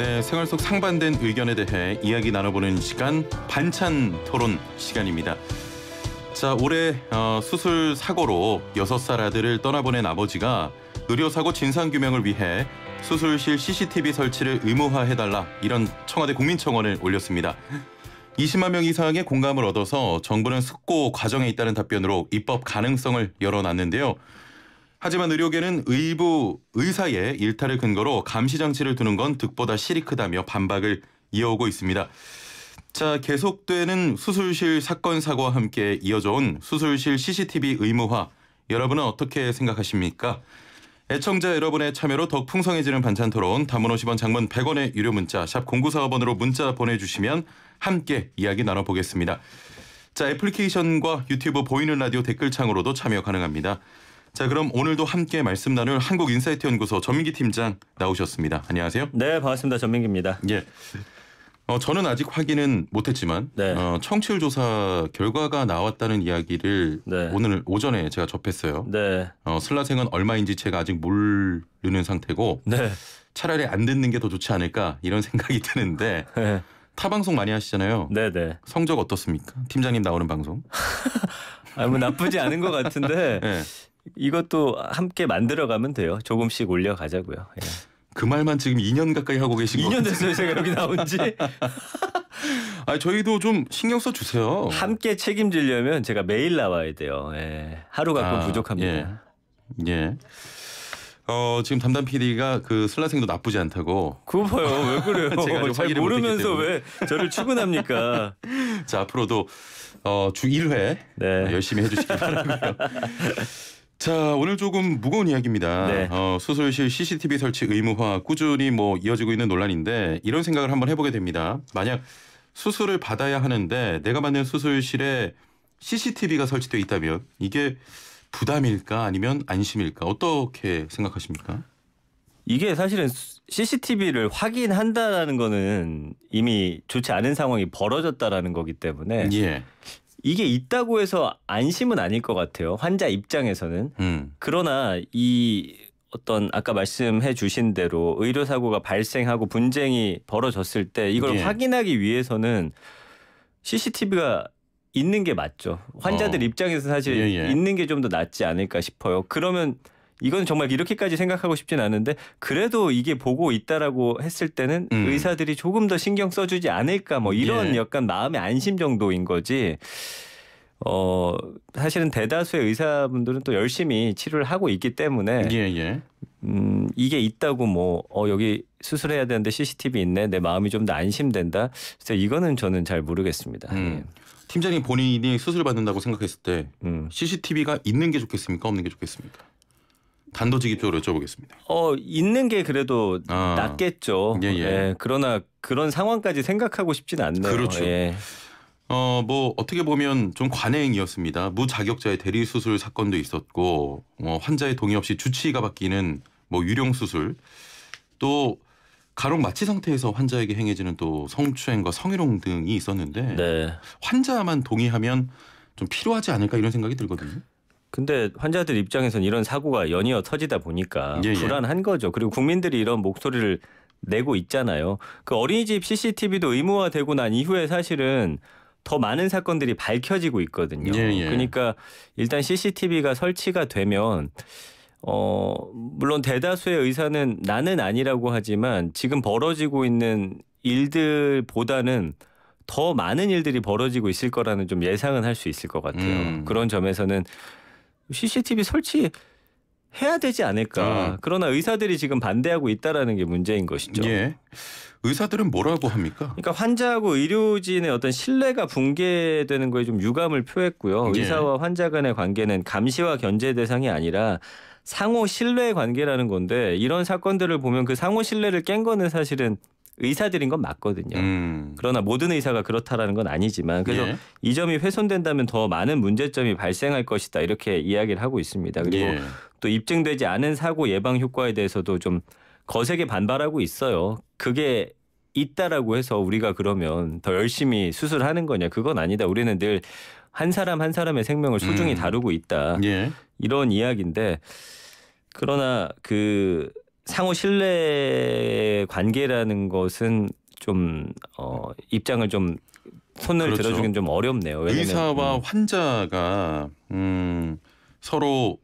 네, 생활 속 상반된 의견에 대해 이야기 나눠보는 시간 반찬 토론 시간입니다. 자, 올해 어, 수술 사고로 여섯 살 아들을 떠나보낸 아버지가 의료사고 진상규명을 위해 수술실 CCTV 설치를 의무화해달라 이런 청와대 국민청원을 올렸습니다. 20만 명 이상의 공감을 얻어서 정부는 숙고 과정에 있다는 답변으로 입법 가능성을 열어놨는데요. 하지만 의료계는 의부 의사의 일탈을 근거로 감시 장치를 두는 건 득보다 실이 크다며 반박을 이어오고 있습니다. 자, 계속되는 수술실 사건 사고와 함께 이어져 온 수술실 CCTV 의무화 여러분은 어떻게 생각하십니까? 애청자 여러분의 참여로 더 풍성해지는 반찬 토론 담은 50원 장문 100원의 유료 문자 샵 0945번으로 문자 보내주시면 함께 이야기 나눠보겠습니다. 자 애플리케이션과 유튜브 보이는 라디오 댓글창으로도 참여 가능합니다. 자, 그럼 오늘도 함께 말씀 나눌 한국인사이트 연구소 전민기 팀장 나오셨습니다. 안녕하세요. 네, 반갑습니다. 전민기입니다. 예. 어, 저는 아직 확인은 못했지만 네. 어, 청취율 조사 결과가 나왔다는 이야기를 네. 오늘 오전에 제가 접했어요. 네. 어, 슬라생은 얼마인지 제가 아직 모르는 상태고 네. 차라리 안 듣는 게 더 좋지 않을까 이런 생각이 드는데 네. 타방송 많이 하시잖아요. 네네. 네. 성적 어떻습니까? 팀장님 나오는 방송. 아, 뭐 나쁘지 않은 것 같은데 네. 이것도 함께 만들어가면 돼요. 조금씩 올려가자고요. 예. 그 말만 지금 2년 가까이 하고 계신 거예요. 2년 됐어요, 제가 여기 나온지. 아, 저희도 좀 신경 써 주세요. 함께 책임지려면 제가 매일 나와야 돼요. 예. 하루 가끔 아, 부족합니다. 예. 예. 어, 지금 담당 PD가 그 슬라생도 나쁘지 않다고. 그거 봐요. 왜 그래요? 제가 잘 모르면서 왜 저를 추근합니까? 자, 앞으로도 어, 주 1회 네. 열심히 해주시기 바라고요. 자 오늘 조금 무거운 이야기입니다. 네. 어, 수술실 CCTV 설치 의무화 꾸준히 뭐 이어지고 있는 논란인데 이런 생각을 한번 해보게 됩니다. 만약 수술을 받아야 하는데 내가 받는 수술실에 CCTV가 설치되어 있다면 이게 부담일까 아니면 안심일까 어떻게 생각하십니까? 이게 사실은 CCTV를 확인한다라는 거는 이미 좋지 않은 상황이 벌어졌다라는 거기 때문에 예. 이게 있다고 해서 안심은 아닐 것 같아요. 환자 입장에서는. 음. 그러나 이 어떤 아까 말씀해 주신 대로 의료 사고가 발생하고 분쟁이 벌어졌을 때 이걸 예. 확인하기 위해서는 CCTV가 있는 게 맞죠. 환자들 어. 입장에서 사실 예예. 예. 있는 게 좀 더 낫지 않을까 싶어요. 그러면 이건 정말 이렇게까지 생각하고 싶진 않은데 그래도 이게 보고 있다라고 했을 때는 음. 의사들이 조금 더 신경 써주지 않을까 뭐 이런 예. 약간 마음의 안심 정도인 거지. 어 사실은 대다수의 의사분들은 또 열심히 치료를 하고 있기 때문에 예, 예. 음 이게 있다고 뭐어 여기 수술해야 되는데 CCTV 있네 내 마음이 좀 더 안심된다. 그래서 이거는 저는 잘 모르겠습니다. 음. 예. 팀장님 본인이 수술 받는다고 생각했을 때 음. CCTV가 있는 게 좋겠습니까 없는 게 좋겠습니까? 단도직입적으로 여쭤보겠습니다. 어 있는 게 그래도 아, 낫겠죠. 예, 예. 예, 그러나 그런 상황까지 생각하고 싶진 않네요. 그렇죠. 예. 어, 뭐 어떻게 보면 좀 관행이었습니다. 무자격자의 대리 수술 사건도 있었고 어, 환자의 동의 없이 주치의가 바뀌는 뭐 유령 수술 또 가록 마취 상태에서 환자에게 행해지는 또 성추행과 성희롱 등이 있었는데 네. 환자만 동의하면 좀 필요하지 않을까 이런 생각이 들거든요. 근데 환자들 입장에선 이런 사고가 연이어 터지다 보니까 예, 예. 불안한 거죠. 그리고 국민들이 이런 목소리를 내고 있잖아요. 그 어린이집 CCTV도 의무화되고 난 이후에 사실은 더 많은 사건들이 밝혀지고 있거든요. 예, 예. 그러니까 일단 CCTV가 설치가 되면 어 물론 대다수의 의사는 나는 아니라고 하지만 지금 벌어지고 있는 일들보다는 더 많은 일들이 벌어지고 있을 거라는 좀 예상은 할 수 있을 것 같아요. 음. 그런 점에서는 CCTV 설치 해야 되지 않을까. 음. 그러나 의사들이 지금 반대하고 있다라는 게 문제인 것이죠. 예. 의사들은 뭐라고 합니까? 그러니까 환자하고 의료진의 어떤 신뢰가 붕괴되는 거에 좀 유감을 표했고요. 예. 의사와 환자 간의 관계는 감시와 견제 대상이 아니라 상호 신뢰 관계라는 건데 이런 사건들을 보면 그 상호 신뢰를 깬 거는 사실은 의사들인 건 맞거든요. 음. 그러나 모든 의사가 그렇다라는 건 아니지만 그래서 예. 이 점이 훼손된다면 더 많은 문제점이 발생할 것이다 이렇게 이야기를 하고 있습니다. 그리고 예. 또 입증되지 않은 사고 예방 효과에 대해서도 좀 거세게 반발하고 있어요. 그게 있다라고 해서 우리가 그러면 더 열심히 수술하는 거냐? 그건 아니다. 우리는 늘 한 사람 한 사람의 생명을 소중히 음. 다루고 있다. 예. 이런 이야기인데 그러나 그 상호 신뢰 관계라는 것은 좀 어, 입장을 좀 손을 그렇죠. 들어주긴 좀 어렵네요. 왜냐면, 의사와 음. 환자가 음, 서로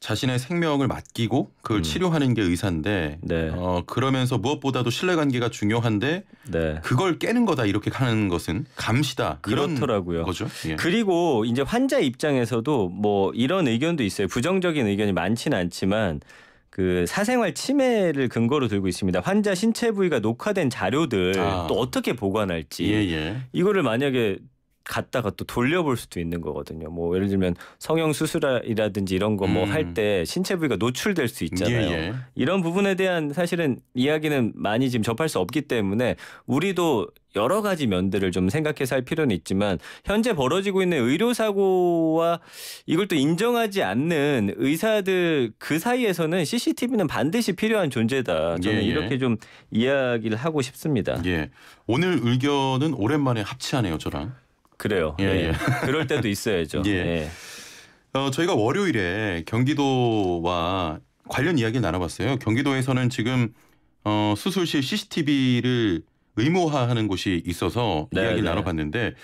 자신의 생명을 맡기고 그걸 음. 치료하는 게 의사인데 네. 어, 그러면서 무엇보다도 신뢰관계가 중요한데 네. 그걸 깨는 거다 이렇게 하는 것은 감시다 그렇더라고요. 거죠. 예. 그리고 이제 환자 입장에서도 뭐 이런 의견도 있어요. 부정적인 의견이 많지는 않지만 그 사생활 침해를 근거로 들고 있습니다. 환자 신체 부위가 녹화된 자료들 아. 또 어떻게 보관할지 예, 예. 이거를 만약에 갔다가 또 돌려볼 수도 있는 거거든요. 뭐 예를 들면 성형 수술이라든지 이런 거 뭐 할때 음. 신체 부위가 노출될 수 있잖아요. 예, 예. 이런 부분에 대한 사실은 이야기는 많이 지금 접할 수 없기 때문에 우리도 여러 가지 면들을 좀 생각해서 할 필요는 있지만 현재 벌어지고 있는 의료 사고와 이걸 또 인정하지 않는 의사들 그 사이에서는 CCTV는 반드시 필요한 존재다. 저는 예, 예, 이렇게 좀 이야기를 하고 싶습니다. 예. 오늘 의견은 오랜만에 합치하네요, 저랑. 그래요. 예, 예. 예. 그럴 때도 있어야죠. 예. 예. 어, 저희가 월요일에 경기도와 관련 이야기를 나눠봤어요. 경기도에서는 지금 어, 수술실 CCTV를 의무화하는 곳이 있어서 네, 이야기를 네. 나눠봤는데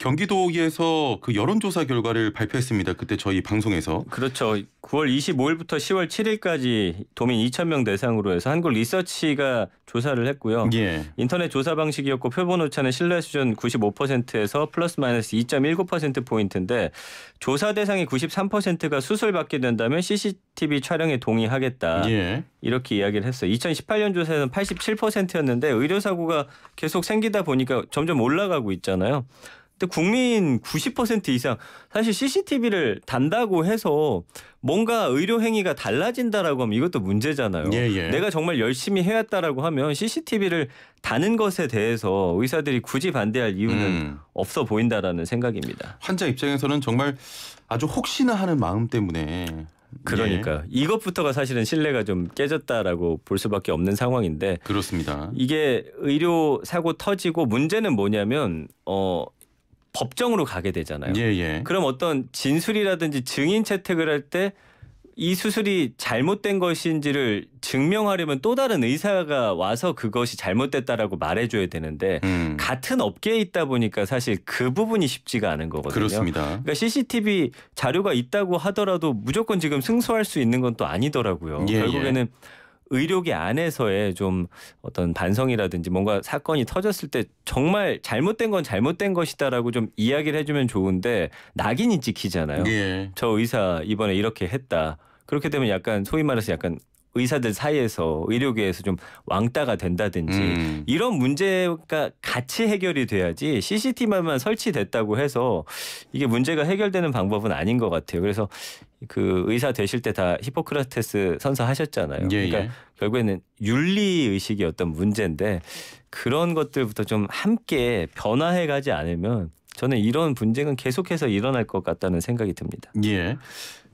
경기도에서 그 여론조사 결과를 발표했습니다. 그때 저희 방송에서. 그렇죠. 9월 25일부터 10월 7일까지 도민 2,000명 대상으로 해서 한국 리서치가 조사를 했고요. 예. 인터넷 조사 방식이었고 표본 오차는 신뢰 수준 95%에서 플러스 마이너스 2.19% 포인트인데 조사 대상의 93%가 수술 받게 된다면 CCTV 촬영에 동의하겠다. 예. 이렇게 이야기를 했어요. 2018년 조사에는 87%였는데 의료 사고가 계속 생기다 보니까 점점 올라가고 있잖아요. 근데 국민 90% 이상 사실 CCTV를 단다고 해서 뭔가 의료 행위가 달라진다라고 하면 이것도 문제잖아요. 예, 예. 내가 정말 열심히 해왔다라고 하면 CCTV를 다는 것에 대해서 의사들이 굳이 반대할 이유는 음. 없어 보인다라는 생각입니다. 환자 입장에서는 정말 아주 혹시나 하는 마음 때문에 그러니까 예. 이것부터가 사실은 신뢰가 좀 깨졌다라고 볼 수밖에 없는 상황인데 그렇습니다. 이게 의료 사고 터지고 문제는 뭐냐면 어 법정으로 가게 되잖아요. 예, 예. 그럼 어떤 진술이라든지 증인 채택을 할 때 이 수술이 잘못된 것인지를 증명하려면 또 다른 의사가 와서 그것이 잘못됐다라고 말해줘야 되는데 음. 같은 업계에 있다 보니까 사실 그 부분이 쉽지가 않은 거거든요. 그렇습니다. 그러니까 CCTV 자료가 있다고 하더라도 무조건 지금 승소할 수 있는 건 또 아니더라고요. 예, 예. 결국에는 예. 의료계 안에서의 좀 어떤 반성이라든지 뭔가 사건이 터졌을 때 정말 잘못된 건 잘못된 것이다라고 좀 이야기를 해주면 좋은데 낙인이 찍히잖아요. 예. 저 의사 이번에 이렇게 했다. 그렇게 되면 약간 소위 말해서 약간 의사들 사이에서 의료계에서 좀 왕따가 된다든지 음. 이런 문제가 같이 해결이 돼야지 CCTV만 설치됐다고 해서 이게 문제가 해결되는 방법은 아닌 것 같아요. 그래서 그 의사 되실 때 다 히포크라테스 선서하셨잖아요. 예, 그러니까 예. 결국에는 윤리 의식이 어떤 문제인데 그런 것들부터 좀 함께 변화해 가지 않으면 저는 이런 분쟁은 계속해서 일어날 것 같다는 생각이 듭니다. 예.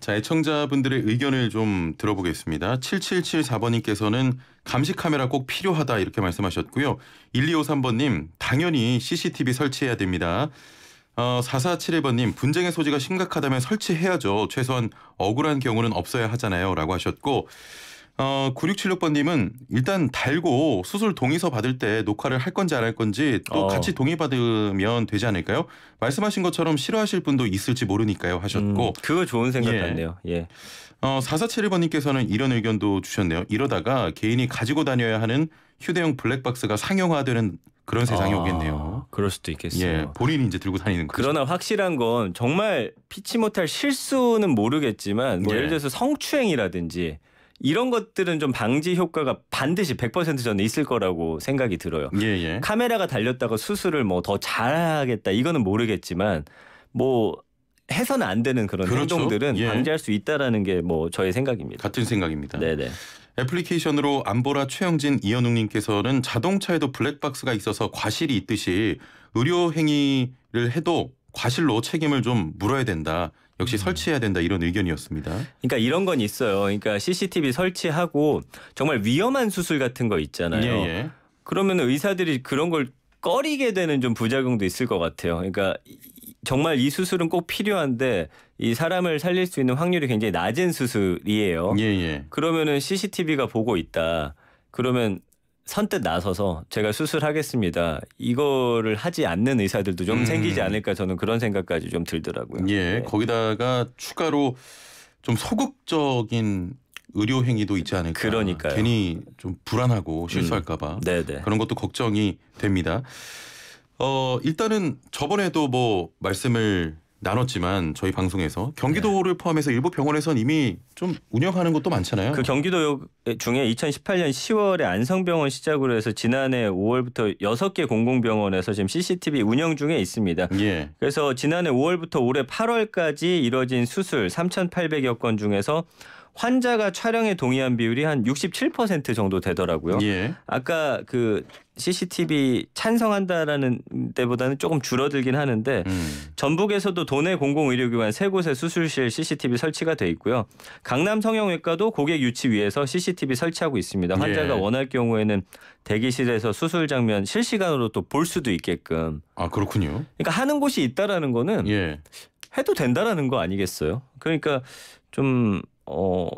자, 애청자분들의 의견을 좀 들어보겠습니다. 7774번님께서는 감시 카메라 꼭 필요하다 이렇게 말씀하셨고요. 1253번님 당연히 CCTV 설치해야 됩니다. 어, 4471번님 분쟁의 소지가 심각하다면 설치해야죠. 최소한 억울한 경우는 없어야 하잖아요. 라고 하셨고 어, 9676번님은 일단 달고 수술 동의서 받을 때 녹화를 할 건지 안 할 건지 또 어. 같이 동의받으면 되지 않을까요? 말씀하신 것처럼 싫어하실 분도 있을지 모르니까요 하셨고. 음, 그거 좋은 생각 예. 같네요. 예. 어, 4471번님께서는 이런 의견도 주셨네요. 이러다가 개인이 가지고 다녀야 하는 휴대용 블랙박스가 상용화되는 그런 세상이 아, 오겠네요. 그럴 수도 있겠어요. 예, 본인이 이제 들고 다니는 거죠. 그러나 확실한 건 정말 피치 못할 실수는 모르겠지만 뭐 네. 예를 들어서 성추행이라든지 이런 것들은 좀 방지 효과가 반드시 100% 저는 있을 거라고 생각이 들어요. 예, 예. 카메라가 달렸다가 수술을 뭐 더 잘하겠다 이거는 모르겠지만 뭐 해서는 안 되는 그런 그렇죠. 행동들은 예. 방지할 수 있다라는 게 뭐 저의 생각입니다. 같은 생각입니다. 네네. 네. 애플리케이션으로 안보라 최영진 이현웅님께서는 자동차에도 블랙박스가 있어서 과실이 있듯이 의료 행위를 해도 과실로 책임을 좀 물어야 된다. 역시 음. 설치해야 된다 이런 의견이었습니다. 그러니까 이런 건 있어요. 그러니까 CCTV 설치하고 정말 위험한 수술 같은 거 있잖아요. 예, 예. 그러면 의사들이 그런 걸 꺼리게 되는 좀 부작용도 있을 것 같아요. 그러니까 정말 이 수술은 꼭 필요한데 이 사람을 살릴 수 있는 확률이 굉장히 낮은 수술이에요. 예, 예. 그러면은 CCTV가 보고 있다. 그러면 선뜻 나서서 제가 수술하겠습니다. 이거를 하지 않는 의사들도 좀 음. 생기지 않을까 저는 그런 생각까지 좀 들더라고요. 예. 네. 거기다가 추가로 좀 소극적인 의료 행위도 있지 않을까. 그러니까 괜히 좀 불안하고 실수할까봐 음. 네, 네. 그런 것도 걱정이 됩니다. 어, 일단은 저번에도 뭐 말씀을 나눴지만 저희 방송에서 경기도를 네. 포함해서 일부 병원에선 이미 좀 운영하는 것도 많잖아요. 그 경기도 중에 2018년 10월에 안성병원 시작으로 해서 지난해 5월부터 6개 공공병원에서 지금 CCTV 운영 중에 있습니다. 예. 그래서 지난해 5월부터 올해 8월까지 이뤄진 수술 3,800여 건 중에서 환자가 촬영에 동의한 비율이 한 67% 정도 되더라고요. 예. 아까 그 CCTV 찬성한다라는 때보다는 조금 줄어들긴 하는데 음. 전북에서도 도내 공공의료기관 세 곳에 수술실 CCTV 설치가 돼 있고요. 강남 성형외과도 고객 유치 위해서 CCTV 설치하고 있습니다. 예. 환자가 예. 원할 경우에는 대기실에서 수술 장면 실시간으로 또 볼 수도 있게끔. 아 그렇군요. 그러니까 하는 곳이 있다라는 거는 예. 해도 된다라는 거 아니겠어요? 그러니까 좀어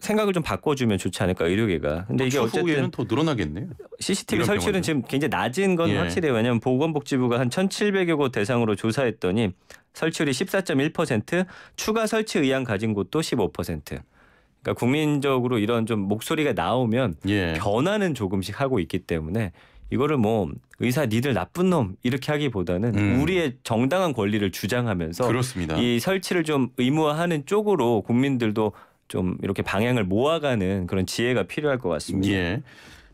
생각을 좀 바꿔주면 좋지 않을까 의료계가. 근데 어, 이게 어쨌든 더 늘어나겠네요. CCTV 설치는 지금 굉장히 낮은 건 예. 확실해요. 왜냐하면 보건복지부가 한 1,700여 곳 대상으로 조사했더니 설치율이 14.1%, 추가 설치 의향 가진 곳도 15%. 그러니까 국민적으로 이런 좀 목소리가 나오면 예. 변화는 조금씩 하고 있기 때문에 이거를 뭐 의사 니들 나쁜 놈 이렇게 하기보다는 음. 우리의 정당한 권리를 주장하면서 그렇습니다. 이 설치를 좀 의무화하는 쪽으로 국민들도 좀 이렇게 방향을 모아가는 그런 지혜가 필요할 것 같습니다. 예.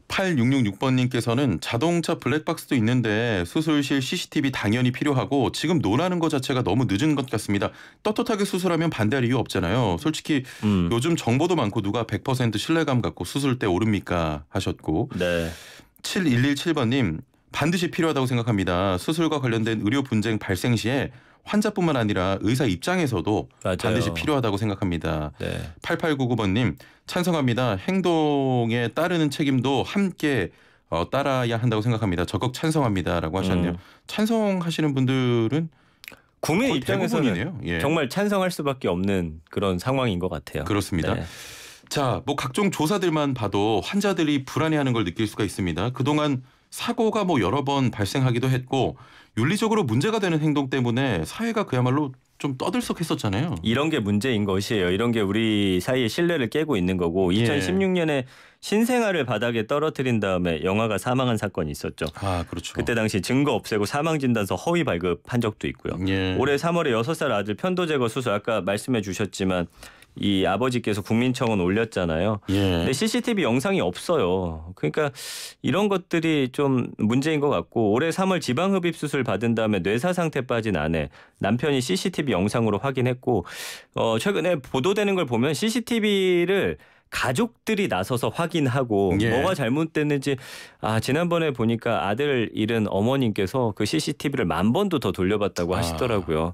8666번님께서는 자동차 블랙박스도 있는데 수술실 CCTV 당연히 필요하고 지금 논하는 것 자체가 너무 늦은 것 같습니다. 떳떳하게 수술하면 반대할 이유 없잖아요. 솔직히 음. 요즘 정보도 많고 누가 100% 신뢰감 갖고 수술 때 오릅니까 하셨고. 네. 7117번님 반드시 필요하다고 생각합니다. 수술과 관련된 의료 분쟁 발생 시에 환자뿐만 아니라 의사 입장에서도 맞아요. 반드시 필요하다고 생각합니다. 네. 8899번님 찬성합니다. 행동에 따르는 책임도 함께 어, 따라야 한다고 생각합니다. 적극 찬성합니다라고 하셨네요. 음. 찬성하시는 분들은 국민 입장에서는 예. 정말 찬성할 수밖에 없는 그런 상황인 것 같아요. 그렇습니다. 네. 자, 뭐 각종 조사들만 봐도 환자들이 불안해하는 걸 느낄 수가 있습니다. 그동안 사고가 뭐 여러 번 발생하기도 했고 윤리적으로 문제가 되는 행동 때문에 사회가 그야말로 좀 떠들썩했었잖아요. 이런 게 문제인 것이에요. 이런 게 우리 사이의 신뢰를 깨고 있는 거고 예. 2016년에 신생아를 바닥에 떨어뜨린 다음에 영화가 사망한 사건이 있었죠. 아 그렇죠. 그때 당시 증거 없애고 사망 진단서 허위 발급한 적도 있고요. 예. 올해 3월에 6살 아들 편도 제거 수술 아까 말씀해 주셨지만 이 아버지께서 국민청원 올렸잖아요. 예. 근데 CCTV 영상이 없어요. 그러니까 이런 것들이 좀 문제인 것 같고 올해 3월 지방흡입 수술 받은 다음에 뇌사 상태 빠진 아내 남편이 CCTV 영상으로 확인했고 어, 최근에 보도되는 걸 보면 CCTV를 가족들이 나서서 확인하고 예. 뭐가 잘못됐는지 아 지난번에 보니까 아들 잃은 어머님께서 그 CCTV를 만 번도 더 돌려봤다고 아. 하시더라고요.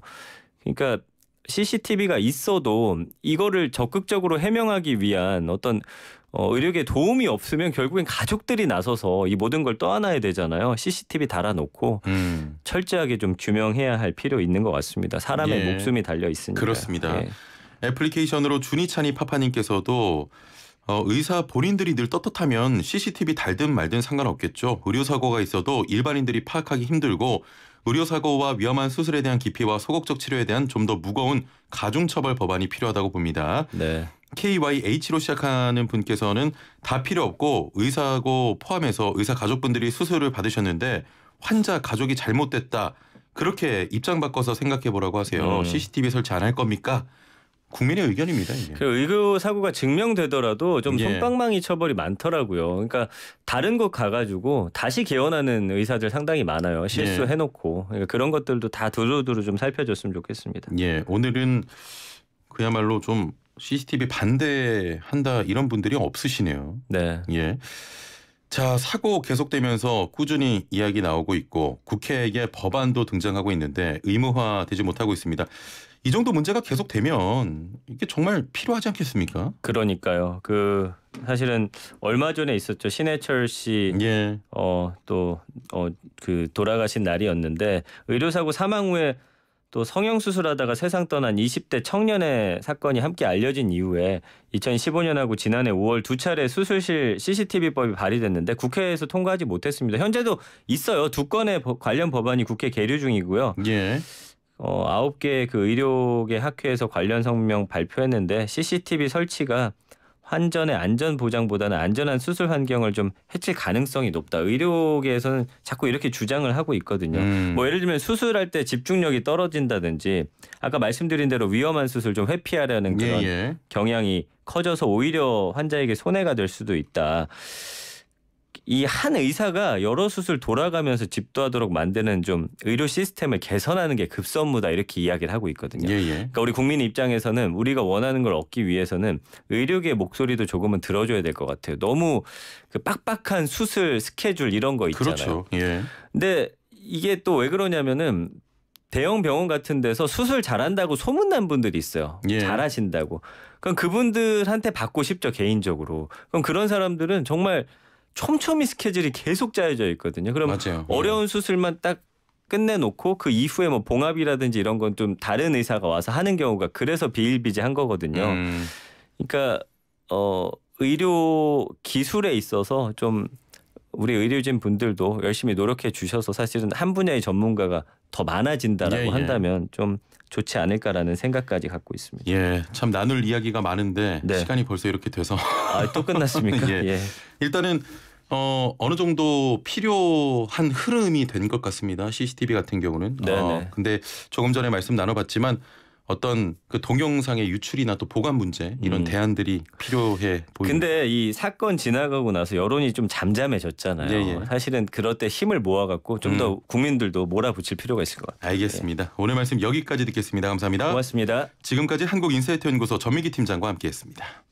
그러니까 CCTV가 있어도 이거를 적극적으로 해명하기 위한 어떤 어, 의료계 도움이 없으면 결국엔 가족들이 나서서 이 모든 걸 떠안아야 되잖아요. CCTV 달아놓고 음. 철저하게 좀 규명해야 할 필요 있는 것 같습니다. 사람의 예. 목숨이 달려 있으니까. 그렇습니다. 예. 애플리케이션으로 준이찬이 파파님께서도 어, 의사 본인들이 늘 떳떳하면 CCTV 달든 말든 상관없겠죠. 의료사고가 있어도 일반인들이 파악하기 힘들고 의료사고와 위험한 수술에 대한 기피와 소극적 치료에 대한 좀 더 무거운 가중처벌 법안이 필요하다고 봅니다. 네. KYH로 시작하는 분께서는 다 필요 없고 의사고 포함해서 의사 가족분들이 수술을 받으셨는데 환자 가족이 잘못됐다. 그렇게 입장 바꿔서 생각해 보라고 하세요. 음. CCTV 설치 안 할 겁니까? 국민의 의견입니다. 이게. 그 의료 사고가 증명되더라도 좀 손방망이 예. 처벌이 많더라고요. 그러니까 다른 곳 가가지고 다시 개원하는 의사들 상당히 많아요. 실수해놓고 예. 그러니까 그런 것들도 다 두루두루 좀 살펴줬으면 좋겠습니다. 예, 오늘은 그야말로 좀 CCTV 반대한다 이런 분들이 없으시네요. 네. 예. 자, 사고 계속되면서 꾸준히 이야기 나오고 있고 국회에 법안도 등장하고 있는데 의무화되지 못하고 있습니다. 이 정도 문제가 계속되면 이게 정말 필요하지 않겠습니까? 그러니까요. 그 사실은 얼마 전에 있었죠. 신해철 씨, 예. 어또 어그 돌아가신 날이었는데 의료사고 사망 후에 또 성형 수술하다가 세상 떠난 20대 청년의 사건이 함께 알려진 이후에 2015년하고 지난해 5월 두 차례 수술실 CCTV법이 발의됐는데 국회에서 통과하지 못했습니다. 현재도 있어요. 두 건의 관련 법안이 국회 계류 중이고요. 예. 어, 9개 의그 의료계 학회에서 관련 성명 발표했는데 CCTV 설치가 환전의 안전 보장보다는 안전한 수술 환경을 좀 해칠 가능성이 높다. 의료계에서는 자꾸 이렇게 주장을 하고 있거든요. 음. 뭐 예를 들면 수술할 때 집중력이 떨어진다든지 아까 말씀드린 대로 위험한 수술 좀 회피하려는 그런 예, 예. 경향이 커져서 오히려 환자에게 손해가 될 수도 있다. 이한 의사가 여러 수술 돌아가면서 집도하도록 만드는 좀 의료 시스템을 개선하는 게 급선무다 이렇게 이야기를 하고 있거든요. 예, 예. 그러니까 우리 국민 입장에서는 우리가 원하는 걸 얻기 위해서는 의료계의 목소리도 조금은 들어줘야 될 것 같아요. 너무 그 빡빡한 수술 스케줄 이런 거 있잖아요. 그렇죠. 예. 근데 이게 또 왜 그러냐면은 대형 병원 같은 데서 수술 잘한다고 소문난 분들이 있어요. 예. 잘하신다고. 그럼 그분들한테 받고 싶죠 개인적으로. 그럼 그런 사람들은 정말 촘촘히 스케줄이 계속 짜여져 있거든요. 그럼 맞아요. 어려운 수술만 딱 끝내놓고 그 이후에 뭐 봉합이라든지 이런 건 좀 다른 의사가 와서 하는 경우가 그래서 비일비재한 거거든요. 음. 그러니까 어 의료 기술에 있어서 좀 우리 의료진 분들도 열심히 노력해 주셔서 사실은 한 분야의 전문가가 더 많아진다라고 예, 예. 한다면 좀 좋지 않을까라는 생각까지 갖고 있습니다. 예, 참 나눌 이야기가 많은데 네. 시간이 벌써 이렇게 돼서 아, 또 끝났습니까? 예. 예. 일단은 어, 어느 정도 필요한 흐름이 된 것 같습니다. CCTV 같은 경우는. 네 어, 네. 근데 조금 전에 말씀 나눠봤지만 어떤 그 동영상의 유출이나 또 보관 문제 이런 음. 대안들이 필요해 보입니다. 근데 이 사건 지나가고 나서 여론이 좀 잠잠해졌잖아요. 예, 예. 사실은 그럴 때 힘을 모아갖고 좀더 음. 국민들도 몰아붙일 필요가 있을 것 같아요. 알겠습니다. 네. 오늘 말씀 여기까지 듣겠습니다. 감사합니다. 고맙습니다. 지금까지 한국인사이트 연구소 전민기 팀장과 함께했습니다.